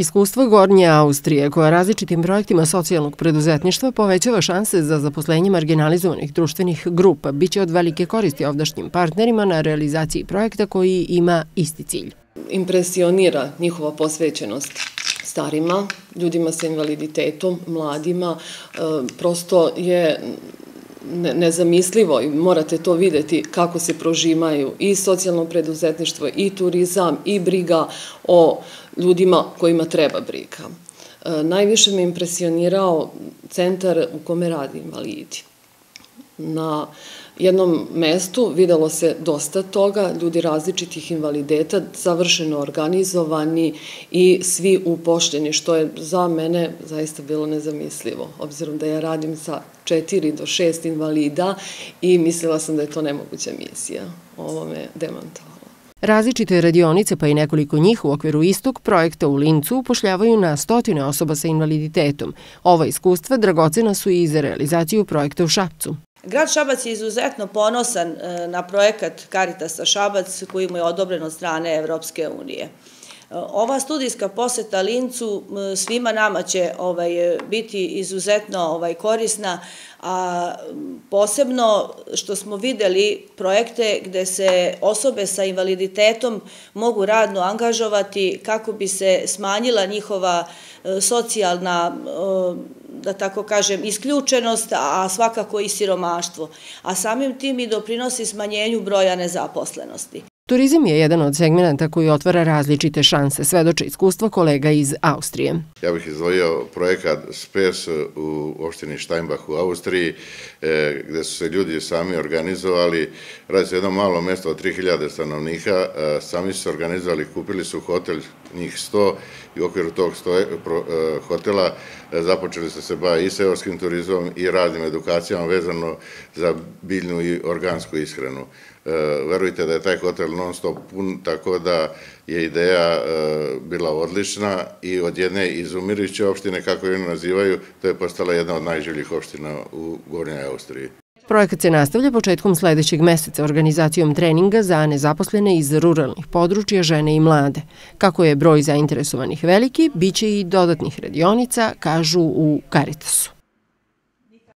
Iskustvo Gornje Austrije, koja različitim projektima socijalnog preduzetništva povećava šanse za zaposlenje marginalizovanih društvenih grupa, biće od velike koristi ovdašnjim partnerima na realizaciji projekta koji ima isti cilj. Impresionira njihova posvećenost starima, ljudima sa invaliditetom, mladima, e, prosto je nezamislivo i morate to videti kako se prožimaju i socijalno preduzetništvo i turizam i briga o ljudima kojima treba briga. E, najviše me impresionirao centar u kome radi invalidi na jednom mestu videlo se dosta toga, ljudi različitih invaliditeta, savršeno organizovani i svi upošljeni, što je za mene zaista bilo nezamislivo, obzirom da ja radim sa četiri do šest invalida i mislila sam da je to nemoguća misija. Ovo me demantalo. Različite radionice, pa i nekoliko njih u okviru istog projekta u Lincu upošljavaju na stotine osoba sa invaliditetom. Ova iskustva dragocena su i za realizaciju projekta u Šapcu. Grad Šabac je izuzetno ponosan e, na projekat Caritasa Šabac koji mu je odobren od strane Evropske unije. E, ova studijska poseta Lincu svima nama će ovaj, biti izuzetno ovaj, korisna, a posebno što smo videli projekte gde se osobe sa invaliditetom mogu radno angažovati kako bi se smanjila njihova e, socijalna da tako kažem, isključenost, a svakako i siromaštvo, a samim tim i doprinosi smanjenju broja nezaposlenosti. Turizam je jedan od segmenta koji otvara različite šanse, svedoče iskustvo kolega iz Austrije. Ja bih izvojio projekat SPES u opštini Štajnbach u Austriji, e, gde su se ljudi sami organizovali. Radi se jedno malo mesto od 3000 stanovnika, e, sami su se organizovali, kupili su hotel njih 100 i u okviru tog 100 e, hotela započeli su se bavi i seorskim turizmom i raznim edukacijama vezano za biljnu i organsku ishranu. E, verujte da je taj hotel non stop pun, tako da je ideja e, bila odlična i od jedne izumirujuće opštine, kako ju nazivaju, to je postala jedna od najživljih opština u Gornjoj Austriji. Projekat se nastavlja početkom sledećeg meseca organizacijom treninga za nezaposlene iz ruralnih područja, žene i mlade. Kako je broj zainteresovanih veliki, bit će i dodatnih radionica, kažu u Caritasu.